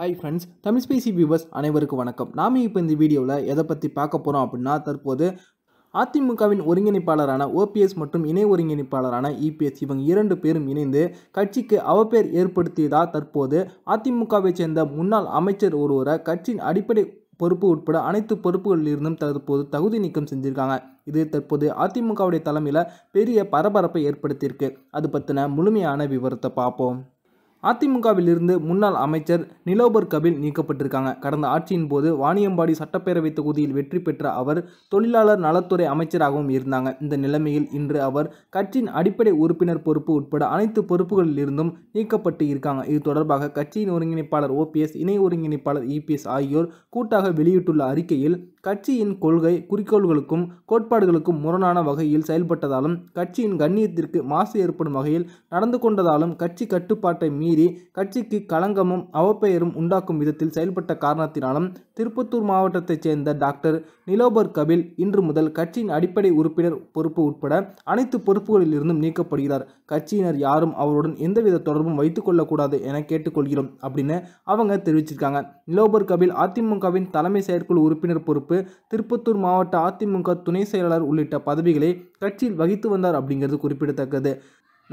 high friends Tamil ஸ்பேசி viewers அனைவருக்கும் வணக்கம் நாம் இப்போ இந்த வீடியோவில் எதை பற்றி பார்க்க போகிறோம் அப்படின்னா தற்போது அதிமுகவின் ஒருங்கிணைப்பாளரான ஓபிஎஸ் மற்றும் இணை ஒருங்கிணைப்பாளரான இபிஎஸ் இவங்க இரண்டு பேரும் இணைந்து கட்சிக்கு அவப்பேர் ஏற்படுத்தியதா தற்போது அதிமுகவை சேர்ந்த முன்னாள் அமைச்சர் ஒருவரை கட்சியின் அடிப்படை பொறுப்பு உட்பட அனைத்து பொறுப்புகளிலிருந்தும் தற்போது தகுதி நீக்கம் செஞ்சுருக்காங்க இது தற்போது அதிமுகவுடைய தலைமையில் பெரிய பரபரப்பை ஏற்படுத்தியிருக்கு அது பற்றின முழுமையான விவரத்தை பார்ப்போம் அதிமுகவிலிருந்து முன்னாள் அமைச்சர் நிலோபர் கபில் நீக்கப்பட்டிருக்காங்க கடந்த ஆட்சியின் போது வாணியம்பாடி சட்டப்பேரவை தொகுதியில் வெற்றி பெற்ற அவர் தொழிலாளர் நலத்துறை அமைச்சராகவும் இருந்தாங்க இந்த நிலைமையில் இன்று அவர் கட்சியின் அடிப்படை உறுப்பினர் பொறுப்பு உட்பட அனைத்து பொறுப்புகளிலிருந்தும் நீக்கப்பட்டு இருக்காங்க இது தொடர்பாக கட்சியின் ஒருங்கிணைப்பாளர் ஓபிஎஸ் இணை ஒருங்கிணைப்பாளர் இபிஎஸ் ஆகியோர் கூட்டாக வெளியிட்டுள்ள அறிக்கையில் கட்சியின் கொள்கை குறிக்கோள்களுக்கும் கோட்பாடுகளுக்கும் முரணான வகையில் செயல்பட்டதாலும் கட்சியின் கண்ணியத்திற்கு மாசு ஏற்படும் வகையில் நடந்து கொண்டதாலும் கட்சி கட்டுப்பாட்டை மீறி கட்சிக்கு களங்கமும் அவப்பெயரும் உண்டாக்கும் விதத்தில் செயல்பட்ட காரணத்தினாலும் திருப்பத்தூர் மாவட்டத்தைச் சேர்ந்த டாக்டர் நிலோபர் கபில் இன்று முதல் கட்சியின் அடிப்படை உறுப்பினர் பொறுப்பு உட்பட அனைத்து பொறுப்புகளிலிருந்தும் நீக்கப்படுகிறார் கட்சியினர் யாரும் அவருடன் எந்தவித தொடர்பும் வைத்துக் கொள்ளக்கூடாது என கேட்டுக்கொள்கிறோம் அப்படின்னு அவங்க தெரிவிச்சிருக்காங்க நிலோபர் கபில் அதிமுகவின் தலைமை செயற்குழு உறுப்பினர் பொறுப்பு பொறுப்பு திருப்பத்தூர் மாவட்ட அதிமுக துணை செயலாளர் உள்ளிட்ட பதவிகளை கட்சியில் வகித்து வந்தார் அப்படிங்கிறது குறிப்பிடத்தக்கது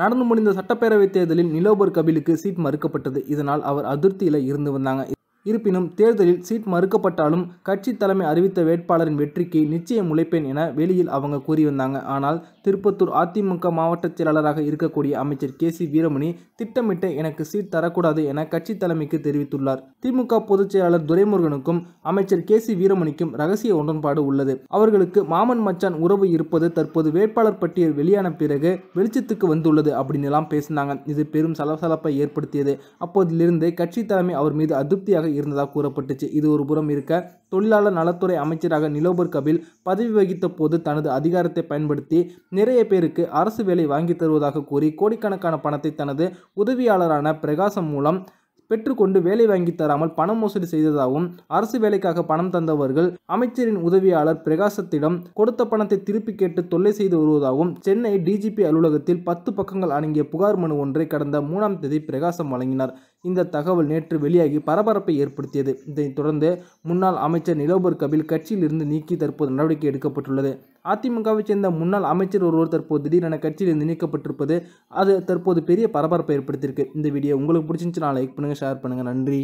நடந்து முடிந்த சட்டப்பேரவைத் தேர்தலில் நிலோபர் கபிலுக்கு சீட் மறுக்கப்பட்டது இதனால் அவர் அதிருப்தியில் இருந்து வந்தாங்க இருப்பினும் தேர்தலில் சீட் மறுக்கப்பட்டாலும் கட்சி தலைமை அறிவித்த வேட்பாளரின் வெற்றிக்கு நிச்சயம் உழைப்பேன் என வெளியில் அவங்க கூறி வந்தாங்க ஆனால் திருப்பத்தூர் அதிமுக மாவட்ட செயலாளராக இருக்கக்கூடிய அமைச்சர் கே சி வீரமணி திட்டமிட்ட எனக்கு சீட் தரக்கூடாது என கட்சி தலைமைக்கு தெரிவித்துள்ளார் திமுக பொதுச் செயலாளர் துரைமுருகனுக்கும் அமைச்சர் கே சி வீரமணிக்கும் ரகசிய உடன்பாடு உள்ளது அவர்களுக்கு மாமன் மச்சான் உறவு இருப்பது தற்போது வேட்பாளர் பட்டியல் வெளியான பிறகு வெளிச்சத்துக்கு வந்துள்ளது அப்படின்னு எல்லாம் பேசினாங்க இது பெரும் சலசலப்பை ஏற்படுத்தியது அப்போதிலிருந்து கட்சி தலைமை அவர் மீது அதிருப்தியாக இருந்ததாக கூறப்பட்டுச்சு இது ஒரு புறம் இருக்க தொழிலாளர் நலத்துறை அமைச்சராக நிலோபர் கபில் பதவி வகித்த போது தனது அதிகாரத்தை பயன்படுத்தி நிறைய பேருக்கு அரசு வேலை வாங்கி தருவதாக கூறி கோடிக்கணக்கான பணத்தை தனது உதவியாளரான பிரகாசம் மூலம் பெற்றுக்கொண்டு வேலை வாங்கி தராமல் பணம் மோசடி செய்ததாகவும் அரசு வேலைக்காக பணம் தந்தவர்கள் அமைச்சரின் உதவியாளர் பிரகாசத்திடம் கொடுத்த பணத்தை திருப்பி கேட்டு தொல்லை செய்து வருவதாகவும் சென்னை டிஜிபி அலுவலகத்தில் பத்து பக்கங்கள் அடங்கிய புகார் மனு ஒன்றை கடந்த மூணாம் தேதி பிரகாசம் வழங்கினார் இந்த தகவல் நேற்று வெளியாகி பரபரப்பை ஏற்படுத்தியது இதைத் தொடர்ந்து முன்னாள் அமைச்சர் நிலோபர் கபில் கட்சியிலிருந்து நீக்கி தற்போது நடவடிக்கை எடுக்கப்பட்டுள்ளது அதிமுகவைச் சேர்ந்த முன்னாள் அமைச்சர் ஒருவர் தற்போது திடீரென கட்சியிலிருந்து நீக்கப்பட்டிருப்பது அது தற்போது பெரிய பரபரப்பை ஏற்படுத்தியிருக்கு இந்த வீடியோ உங்களுக்கு நான் லைக் பண்ணுங்கள் ஷேர் பண்ணுங்கள் நன்றி